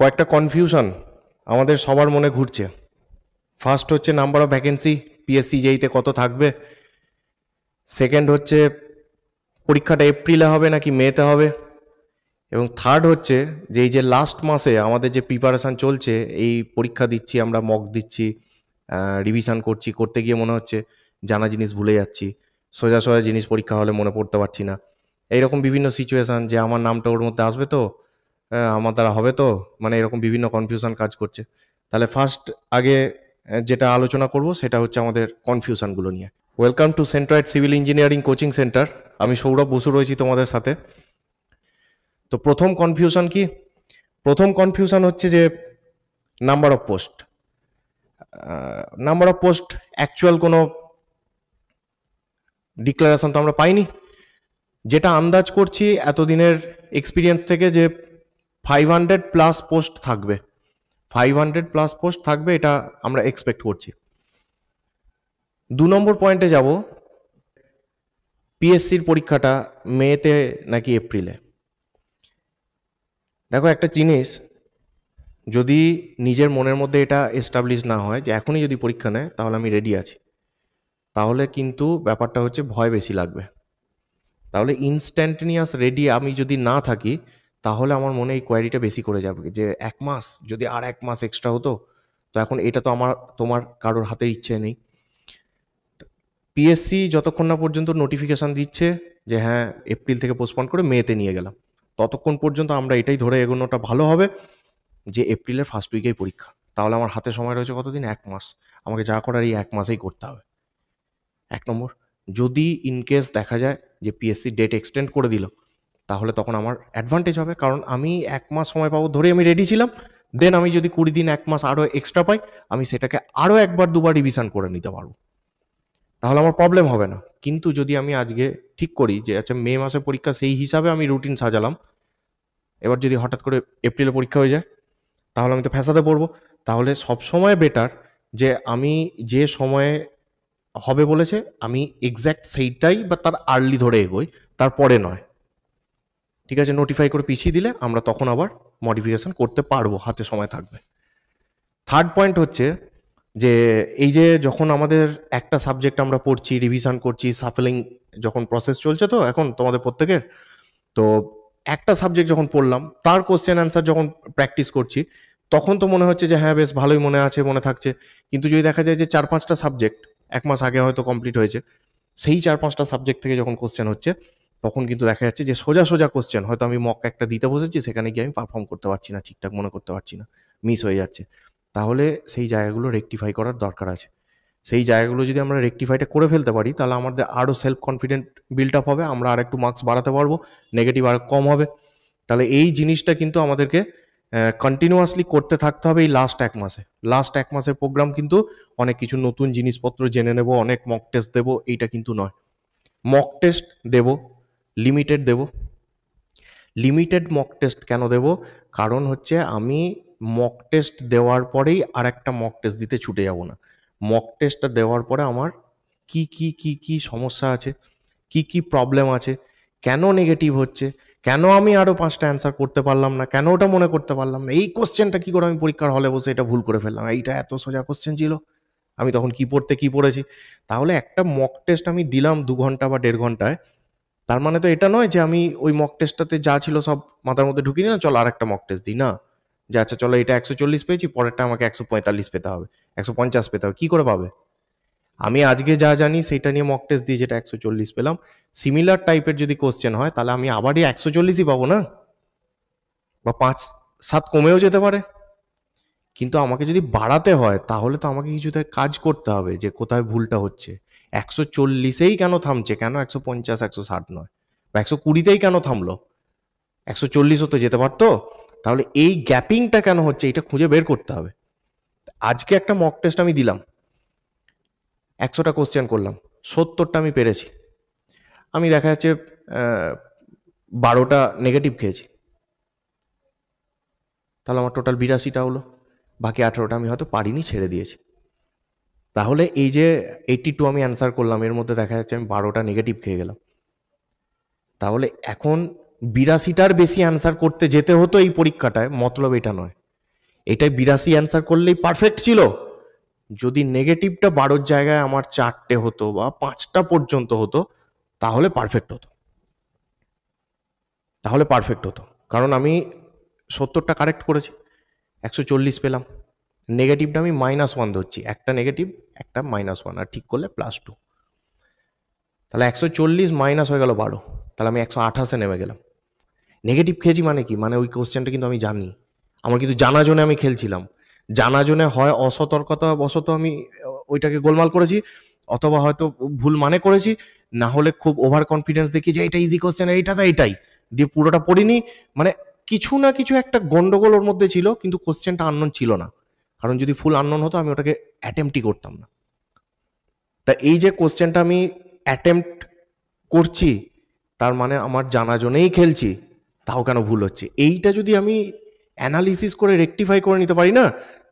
কয়েকটা কনফিউশন আমাদের সবার মনে ঘুরছে ফার্স্ট হচ্ছে নাম্বার অফ ভ্যাকেন্সি পিএসসি জেইতে কত থাকবে সেকেন্ড হচ্ছে পরীক্ষাটা এপ্রিলে হবে নাকি মেতে হবে এবং থার্ড হচ্ছে যে এই যে লাস্ট মাসে আমাদের যে প্রিপারেশান চলছে এই পরীক্ষা দিচ্ছি আমরা মক দিচ্ছি রিভিশন করছি করতে গিয়ে মনে হচ্ছে জানা জিনিস ভুলে যাচ্ছি সোজা সোজা জিনিস পরীক্ষা হলে মনে পড়তে পারছি না এইরকম বিভিন্ন সিচুয়েশান যে আমার নামটা ওর মধ্যে আসবে তো আমার দ্বারা হবে তো মানে এরকম বিভিন্ন কনফিউশন কাজ করছে তাহলে ফার্স্ট আগে যেটা আলোচনা করব সেটা হচ্ছে আমাদের কনফিউশনগুলো নিয়ে welcome to Centroid civil engineering coaching centre আমি সৌরভ বসু রয়েছি তোমাদের সাথে তো প্রথম কনফিউশন কি প্রথম কনফিউশন হচ্ছে যে number of post number of post actual কোনো ডিক্লারেশন তো আমরা পাইনি যেটা আন্দাজ করছি এতদিনের এক্সপিরিয়েন্স থেকে যে ফাইভ হান্ড্রেড প্লাস পোস্ট থাকবে ফাইভ হান্ড্রেড প্লাস পোস্ট থাকবে এটা আমরা এক্সপেক্ট করছি দু নম্বর পয়েন্টে যাব পিএসসির পরীক্ষাটা মেতে নাকি এপ্রিলে দেখো একটা জিনিস যদি নিজের মনের মধ্যে এটা এস্টাবলিশ না হয় যে এখনই যদি পরীক্ষা নেয় তাহলে আমি রেডি আছি তাহলে কিন্তু ব্যাপারটা হচ্ছে ভয় বেশি লাগবে তাহলে ইনস্ট্যান্টেনিয়াস রেডি আমি যদি না থাকি তাহলে আমার মনে এই কোয়ারিটা বেশি করে যাবে যে এক মাস যদি আর এক মাস এক্সট্রা হতো তো এখন এটা তো আমার তোমার কারোর হাতে ইচ্ছে নেই পিএসসি যতক্ষণ না পর্যন্ত নোটিফিকেশান দিচ্ছে যে হ্যাঁ এপ্রিল থেকে পোস্টপন করে মেতে নিয়ে গেলাম ততক্ষণ পর্যন্ত আমরা এটাই ধরে এগোনোটা ভালো হবে যে এপ্রিলের ফার্স্ট উইকেই পরীক্ষা তাহলে আমার হাতে সময় রয়েছে কতদিন এক মাস আমাকে যা করার এই এক মাসেই করতে হবে এক নম্বর যদি ইনকেস দেখা যায় যে পিএসসি ডেট এক্সটেন্ড করে দিল তাহলে তখন আমার অ্যাডভান্টেজ হবে কারণ আমি এক মাস সময় পাবো ধরে আমি রেডি ছিলাম দেন আমি যদি কুড়ি দিন এক মাস আরও এক্সট্রা পাই আমি সেটাকে আরও একবার দুবার রিভিশন করে নিতে পারবো তাহলে আমার প্রবলেম হবে না কিন্তু যদি আমি আজকে ঠিক করি যে আচ্ছা মে মাসে পরীক্ষা সেই হিসাবে আমি রুটিন সাজালাম এবার যদি হঠাৎ করে এপ্রিলে পরীক্ষা হয়ে যায় তাহলে আমি তো ফ্যাসাতে পড়বো তাহলে সবসময় বেটার যে আমি যে সময়ে হবে বলেছে আমি এক্স্যাক্ট সেইটাই বা তার আর্লি ধরে এগোই তারপরে নয় ঠিক আছে নোটিফাই করে পিছিয়ে দিলে আমরা তখন আবার মডিফিকেশান করতে পারবো হাতে সময় থাকবে থার্ড পয়েন্ট হচ্ছে যে এই যে যখন আমাদের একটা সাবজেক্ট আমরা পড়ছি রিভিশন করছি সাফেলিং যখন প্রসেস চলছে তো এখন তোমাদের প্রত্যেকের তো একটা সাবজেক্ট যখন পড়লাম তার কোশ্চেন অ্যান্সার যখন প্র্যাকটিস করছি তখন তো মনে হচ্ছে যে হ্যাঁ বেশ ভালোই মনে আছে মনে থাকছে কিন্তু যদি দেখা যায় যে চার পাঁচটা সাবজেক্ট এক মাস আগে হয়তো কমপ্লিট হয়েছে সেই চার পাঁচটা সাবজেক্ট থেকে যখন কোশ্চেন হচ্ছে তখন কিন্তু দেখা যাচ্ছে যে সোজা সোজা কোশ্চেন হয়তো আমি মক একটা দিতে বসেছি সেখানে গিয়ে আমি পারফর্ম করতে পারছি না ঠিকঠাক মনে করতে পারছি না মিস হয়ে যাচ্ছে তাহলে সেই জায়গাগুলো রেকটিফাই করার দরকার আছে সেই জায়গাগুলো যদি আমরা রেকটিফাইটা করে ফেলতে পারি তাহলে আমাদের আরও সেলফ কনফিডেন্ট বিল্ড আপ হবে আমরা আর একটু মার্কস বাড়াতে পারবো নেগেটিভ আর কম হবে তাহলে এই জিনিসটা কিন্তু আমাদেরকে কন্টিনিউয়াসলি করতে থাকতে হবে এই লাস্ট এক মাসে লাস্ট এক মাসের প্রোগ্রাম কিন্তু অনেক কিছু নতুন জিনিসপত্র জেনে নেব অনেক মক টেস্ট দেবো এইটা কিন্তু নয় মক টেস্ট দেবো লিমিটেড দেব লিমিটেড মক টেস্ট কেন দেব কারণ হচ্ছে আমি মক টেস্ট দেওয়ার পরেই আর একটা মক টেস্ট দিতে ছুটে যাব না মক টেস্টটা দেওয়ার পরে আমার কি কি কি কি সমস্যা আছে কি কি প্রবলেম আছে কেন নেগেটিভ হচ্ছে কেন আমি আরও পাঁচটা অ্যান্সার করতে পারলাম না কেন ওটা মনে করতে পারলাম না এই কোশ্চেনটা কী করে আমি পরীক্ষার হলে বসে এটা ভুল করে ফেললাম এইটা এত সোজা কোশ্চেন ছিল আমি তখন কি পড়তে কি পড়েছি তাহলে একটা মক টেস্ট আমি দিলাম দু ঘন্টা বা দেড় ঘন্টায় তার মানে তো এটা নয় যে আমি ওই মক টেস্টটাতে যা ছিল সব মাথার মধ্যে ঢুকিনি না চলো আর একটা মক টেস্ট দিই না যে আচ্ছা চলো এটা একশো চল্লিশ পেয়েছি পরেরটা আমাকে একশো পঁয়তাল্লিশ পেতে হবে একশো পঞ্চাশ পেতে হবে কী করে পাবে আমি আজকে যা জানি সেটা নিয়ে মক টেস্ট দিয়ে যেটা একশো চল্লিশ পেলাম সিমিলার টাইপের যদি কোশ্চেন হয় তাহলে আমি আবারই একশো চল্লিশই পাবো না বা পাঁচ সাত কমেও যেতে পারে কিন্তু আমাকে যদি বাড়াতে হয় তাহলে তো আমাকে কিছুতে কাজ করতে হবে যে কোথায় ভুলটা হচ্ছে একশো চল্লিশেই কেন থামছে কেন একশো পঞ্চাশ একশো ষাট নয় বা একশো কুড়িতেই কেন থামলো একশো চল্লিশও তো যেতে পারতো তাহলে এই গ্যাপিংটা কেন হচ্ছে এটা খুঁজে বের করতে হবে আজকে একটা মক টেস্ট আমি দিলাম একশোটা কোশ্চেন করলাম সত্তরটা আমি পেরেছি আমি দেখা যাচ্ছে বারোটা নেগেটিভ খেয়েছি তাহলে আমার টোটাল বিরাশিটা হলো বাকি আঠেরোটা আমি হয়তো পারিনি ছেড়ে দিয়েছি তাহলে এই যে এইটি টু আমি অ্যান্সার করলাম এর মধ্যে দেখা যাচ্ছে আমি বারোটা নেগেটিভ খেয়ে গেলাম তাহলে এখন বিরাশিটার বেশি অ্যান্সার করতে যেতে হতো এই পরীক্ষাটায় মতলব এটা নয় এটাই বিরাশি অ্যান্সার করলেই পারফেক্ট ছিল যদি নেগেটিভটা বারোর জায়গায় আমার চারটে হতো বা পাঁচটা পর্যন্ত হতো তাহলে পারফেক্ট হতো তাহলে পারফেক্ট হতো কারণ আমি সত্তরটা কারেক্ট করেছি একশো চল্লিশ পেলাম নেগেটিভটা আমি মাইনাস ওয়ান ধরছি একটা নেগেটিভ একটা মাইনাস ওয়ান আর ঠিক করলে প্লাস টু তাহলে একশো চল্লিশ মাইনাস হয়ে গেল বারো তাহলে আমি একশো আঠাশে নেমে গেলাম নেগেটিভ খেয়েছি মানে কি মানে ওই কোশ্চেনটা কিন্তু আমি জানি আমার কিন্তু জানা জনে আমি খেলছিলাম জানা জনে হয় অসতর্কতা বশত আমি ওইটাকে গোলমাল করেছি অথবা হয়তো ভুল মানে করেছি না হলে খুব ওভার কনফিডেন্স দেখি যে এটা ইজি কোশ্চেন এইটা তো এইটাই দিয়ে পুরোটা পড়িনি মানে কিছু না কিছু একটা গন্ডগোল ওর মধ্যে ছিল কিন্তু কোশ্চেনটা আননোন ছিল না কারণ যদি ফুল আননোন হতো আমি ওটাকে অ্যাটেম্পটই করতাম না তা এই যে কোশ্চেনটা আমি অ্যাটেম্পট করছি তার মানে আমার জানা জনেই খেলছি তাও কেন ভুল হচ্ছে এইটা যদি আমি অ্যানালিসিস করে রেকটিফাই করে নিতে পারি না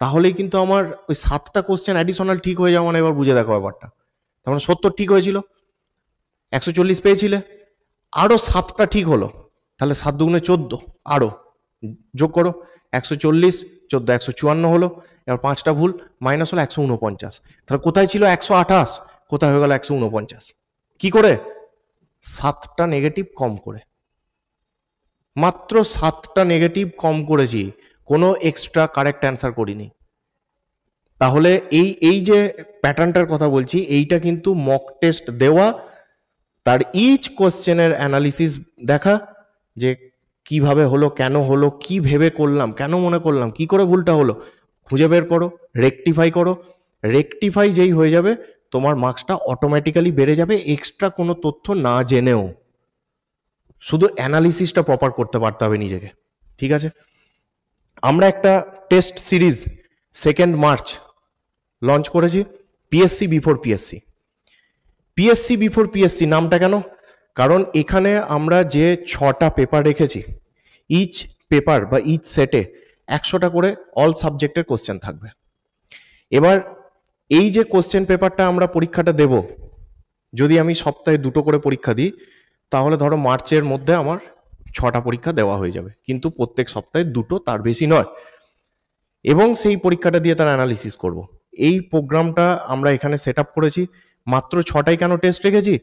তাহলেই কিন্তু আমার ওই সাতটা কোশ্চেন অ্যাডিশনাল ঠিক হয়ে যাওয়া মানে এবার বুঝে দেখো ব্যাপারটা তার মানে সত্তর ঠিক হয়েছিল একশো চল্লিশ পেয়েছিলে আরও সাতটা ঠিক হলো তাহলে সাত দুগুণে চোদ্দো আরও যোগ করো একশো চল্লিশ চোদ্দো একশো চুয়ান্ন হলো এবার পাঁচটা ভুল মাইনাস হলো একশো উনপঞ্চাশ তাহলে কোথায় ছিল একশো আঠাশ কোথায় হয়ে গেল একশো উনপঞ্চাশ কী করে সাতটা নেগেটিভ কম করে মাত্র সাতটা নেগেটিভ কম করেছি কোনো এক্সট্রা কারেক্ট অ্যান্সার করিনি তাহলে এই এই যে প্যাটার্নটার কথা বলছি এইটা কিন্তু মক টেস্ট দেওয়া তার ইচ কোশ্চেনের অ্যানালিসিস দেখা যে কিভাবে হলো কেন হলো কি ভেবে করলাম কেন মনে করলাম কি করে ভুলটা হলো খুঁজে বের করো রেকটিফাই করো রেকটিফাই যেই হয়ে যাবে তোমার মার্কসটা অটোমেটিক্যালি বেড়ে যাবে এক্সট্রা কোনো তথ্য না জেনেও শুধু অ্যানালিসিসটা প্রপার করতে পারতে হবে নিজেকে ঠিক আছে আমরা একটা test series second March launch করেছি PSC before PSC PSC before PSC নামটা কেন কারণ এখানে আমরা যে ছটা পেপার রেখেছি ইচ পেপার বা ইচ সেটে একশোটা করে অল সাবজেক্টের কোশ্চেন থাকবে এবার এই যে কোশ্চেন পেপারটা আমরা পরীক্ষাটা দেব যদি আমি সপ্তাহে দুটো করে পরীক্ষা দিই তাহলে ধরো মার্চের মধ্যে আমার ছটা পরীক্ষা দেওয়া হয়ে যাবে কিন্তু প্রত্যেক সপ্তাহে দুটো তার বেশি নয় এবং সেই পরীক্ষাটা দিয়ে তার অ্যানালিসিস করব। এই প্রোগ্রামটা আমরা এখানে সেট করেছি মাত্র ছটাই কেন টেস্ট রেখেছি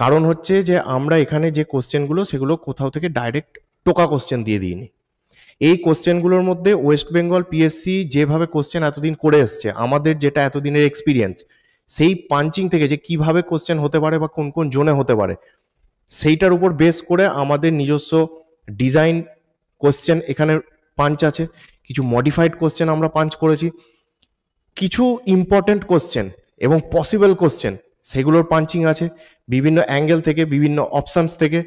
কারণ হচ্ছে যে আমরা এখানে যে কোশ্চেনগুলো সেগুলো কোথাও থেকে ডাইরেক্ট টোকা কোশ্চেন দিয়ে দিইনি এই কোশ্চেনগুলোর মধ্যে ওয়েস্ট বেঙ্গল পিএসসি যেভাবে কোশ্চেন এতদিন করে এসছে আমাদের যেটা এতদিনের এক্সপিরিয়েন্স সেই পাঞ্চিং থেকে যে কিভাবে কোশ্চেন হতে পারে বা কোন কোন জোনে হতে পারে সেইটার উপর বেস করে আমাদের নিজস্ব ডিজাইন কোশ্চেন এখানে পাঞ্চ আছে কিছু মডিফাইড কোশ্চেন আমরা পাঞ্চ করেছি কিছু ইম্পর্টেন্ট কোশ্চেন এবং পসিবল কোশ্চেন সেগুলোর পাঞ্চিং আছে বিভিন্ন অ্যাঙ্গেল থেকে বিভিন্ন অপশানস থেকে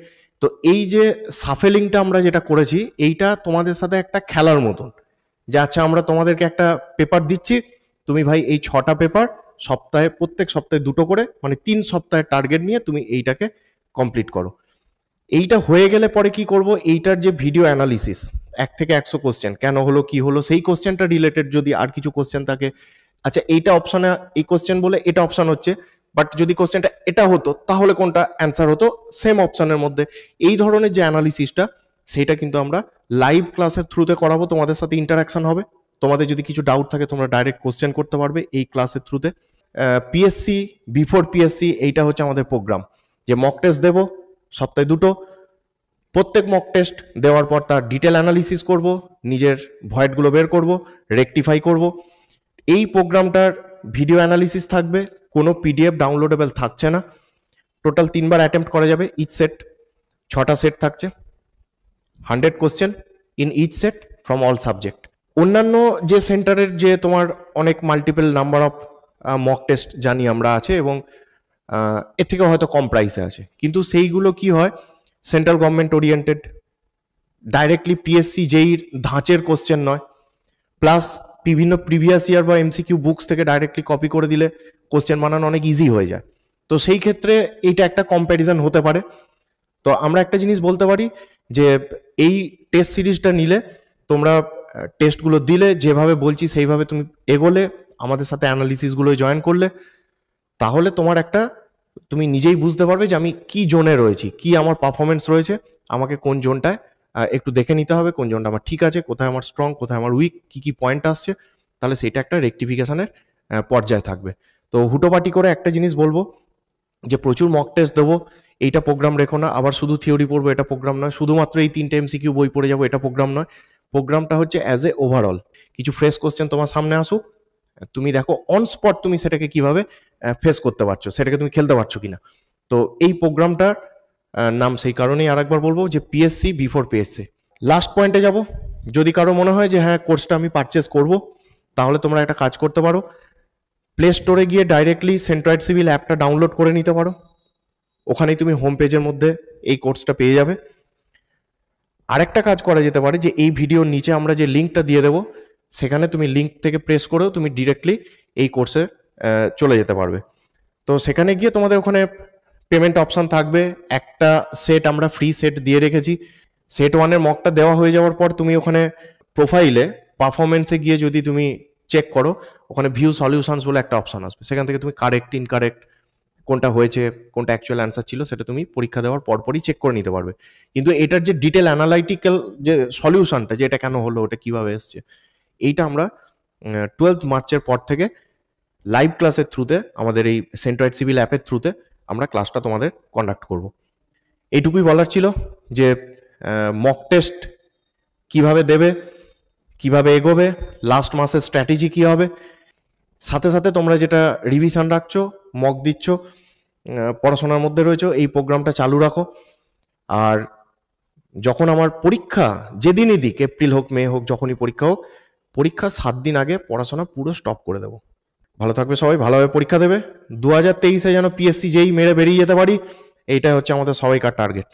তো এই যে সাফেলিংটা আমরা যেটা করেছি এইটা তোমাদের সাথে একটা খেলার মতন যে আচ্ছা আমরা তোমাদেরকে একটা পেপার দিচ্ছি তুমি ভাই এই ছটা পেপার সপ্তাহে প্রত্যেক সপ্তাহে দুটো করে মানে তিন সপ্তাহে টার্গেট নিয়ে তুমি এইটাকে কমপ্লিট করো এইটা হয়ে গেলে পরে কি করব এইটার যে ভিডিও অ্যানালিসিস এক থেকে একশো কোশ্চেন কেন হলো কি হলো সেই কোশ্চেনটা রিলেটেড যদি আর কিছু কোশ্চেন থাকে আচ্ছা এইটা অপশানে এই কোশ্চেন বলে এটা অপশান হচ্ছে বাট যদি কোশ্চেনটা এটা হতো তাহলে কোনটা অ্যান্সার হতো সেম অপশানের মধ্যে এই ধরনের যে অ্যানালিসিসটা সেটা কিন্তু আমরা লাইভ ক্লাসের থ্রুতে করাবো তোমাদের সাথে ইন্টারাকশন হবে তোমাদের যদি কিছু ডাউট থাকে তোমরা ডাইরেক্ট কোশ্চেন করতে পারবে এই ক্লাসের থ্রুতে পিএসসি বিফোর পিএসসি এইটা হচ্ছে আমাদের প্রোগ্রাম যে মক টেস্ট দেবো সপ্তাহে দুটো প্রত্যেক মক টেস্ট দেওয়ার পর তার ডিটেল অ্যানালিসিস করব নিজের ভয়েটগুলো বের করব রেকটিফাই করব এই প্রোগ্রামটার ভিডিও অ্যানালিসিস থাকবে কোনো পিডিএফ ডাউনলোডেবল থাকছে না টোটাল তিনবার অ্যাটেম্প্ট করা যাবে ইচ সেট ছটা সেট থাকছে hundred question in each set from all subject অন্যান্য যে সেন্টারের যে তোমার অনেক multiple number of mock test জানি আমরা আছে এবং এর থেকে হয়তো কম প্রাইসে আছে কিন্তু সেইগুলো কি হয় central government oriented directly PSC যেই ধাঁচের কোশ্চেন নয় প্লাস বিভিন্ন প্রিভিয়াস ইয়ার বা এমসিকিউ বুকস থেকে ডাইরেক্টলি কপি করে দিলে কোশ্চেন বানানো অনেক ইজি হয়ে যায় তো সেই ক্ষেত্রে এইটা একটা কম্প্যারিজন হতে পারে তো আমরা একটা জিনিস বলতে পারি যে এই টেস্ট সিরিজটা নিলে তোমরা টেস্টগুলো দিলে যেভাবে বলছি সেইভাবে তুমি এগোলে আমাদের সাথে অ্যানালিসিসগুলো জয়েন করলে তাহলে তোমার একটা তুমি নিজেই বুঝতে পারবে যে আমি কি জোনে রয়েছি কি আমার পারফরমেন্স রয়েছে আমাকে কোন জোনটায় একটু দেখে নিতে হবে কোন জোনটা আমার ঠিক আছে কোথায় আমার স্ট্রং কোথায় আমার উইক কি কি পয়েন্ট আসছে তাহলে সেটা একটা রেকটিফিকেশনের পর্যায়ে থাকবে তো হুটোপাটি করে একটা জিনিস বলবো যে প্রচুর মক টেস্ট দেবো এইটা প্রোগ্রাম রেখো না আবার শুধু থিওরি পড়বো এটা প্রোগ্রাম নয় শুধুমাত্র এই তিনটে এমসিকিউ বই পড়ে যাবো এটা প্রোগ্রাম নয় প্রোগ্রামটা হচ্ছে অ্যাজ এ ওভারঅল কিছু ফ্রেশ কোশ্চেন তোমার সামনে আসুক তুমি দেখো অন স্পট তুমি সেটাকে কিভাবে ফেস করতে পারছো সেটাকে তুমি খেলতে পারছো কিনা তো এই প্রোগ্রামটার নাম সেই কারণেই আরেকবার বলবো যে পিএসসি বিফোর পিএসসি লাস্ট পয়েন্টে যাব যদি কারো মনে হয় যে হ্যাঁ কোর্সটা আমি পারচেস করব তাহলে তোমরা একটা কাজ করতে পারো প্লে স্টোরে গিয়ে ডাইরেক্টলি সেন্ট্রয়েড সিভিল অ্যাপটা ডাউনলোড করে নিতে পারো ওখানেই তুমি হোম পেজের মধ্যে এই কোর্সটা পেয়ে যাবে আরেকটা কাজ করা যেতে পারে যে এই ভিডিওর নিচে আমরা যে লিঙ্কটা দিয়ে দেবো সেখানে তুমি লিঙ্ক থেকে প্রেস করেও তুমি ডিরেক্টলি এই কোর্সে চলে যেতে পারবে তো সেখানে গিয়ে তোমাদের ওখানে পেমেন্ট অপশান থাকবে একটা সেট আমরা ফ্রি সেট দিয়ে রেখেছি সেট ওয়ানের মকটা দেওয়া হয়ে যাওয়ার পর তুমি ওখানে প্রোফাইলে পারফরমেন্সে গিয়ে যদি তুমি চেক করো ওখানে ভিউ সলিউশনস বলে একটা অপশন আসবে সেখান থেকে তুমি কারেক্ট ইনকারেক্ট কোনটা হয়েছে কোনটা অ্যাকচুয়াল অ্যান্সার ছিল সেটা তুমি পরীক্ষা দেওয়ার পরপরই চেক করে নিতে পারবে কিন্তু এটার যে ডিটেল অ্যানালাইটিক্যাল যে সলিউশনটা যে এটা কেন হলো ওটা কীভাবে এসছে এইটা আমরা টুয়েলথ মার্চের পর থেকে লাইভ ক্লাসের থ্রুতে আমাদের এই সেন্ট্রয়েড সিভিল অ্যাপের থ্রুতে আমরা ক্লাসটা তোমাদের কন্ডাক্ট করব এইটুকুই বলার ছিল যে মক টেস্ট কিভাবে দেবে কিভাবে এগোবে লাস্ট মাসের স্ট্র্যাটেজি কী হবে সাথে সাথে তোমরা যেটা রিভিশন রাখছো মক দিচ্ছ পড়াশোনার মধ্যে রয়েছে এই প্রোগ্রামটা চালু রাখো আর যখন আমার পরীক্ষা যেদিনই দিক এপ্রিল হোক মে হোক যখনই পরীক্ষা হোক পরীক্ষা সাত দিন আগে পড়াশোনা পুরো স্টপ করে দেবো ভালো থাকবে সবাই ভালোভাবে পরীক্ষা দেবে দু হাজার তেইশে যেন পিএসসি যেই মেরে বেরিয়ে যেতে পারি এইটাই হচ্ছে আমাদের সবাইকার টার্গেট